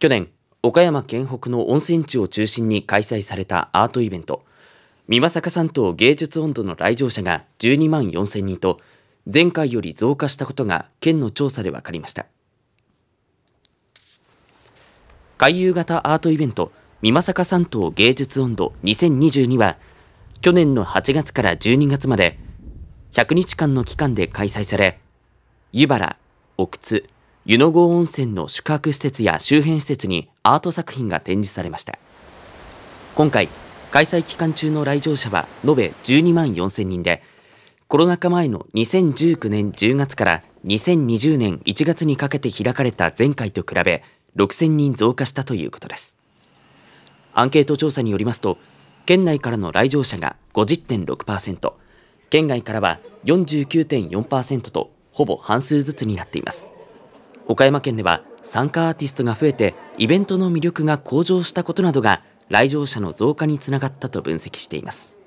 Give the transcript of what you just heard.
去年、岡山県北の温泉地を中心に開催されたアートイベント、美作山東芸術温度の来場者が12万4000人と、前回より増加したことが県の調査で分かりました。回遊型アートイベント、美作山東芸術温度2022は、去年の8月から12月まで、100日間の期間で開催され、湯原、奥津、湯郷温泉の宿泊施設や周辺施設にアート作品が展示されました今回開催期間中の来場者は延べ12万4000人でコロナ禍前の2019年10月から2020年1月にかけて開かれた前回と比べ6000人増加したということですアンケート調査によりますと県内からの来場者が50.6%県外からは49.4%とほぼ半数ずつになっています岡山県では参加アーティストが増えてイベントの魅力が向上したことなどが来場者の増加につながったと分析しています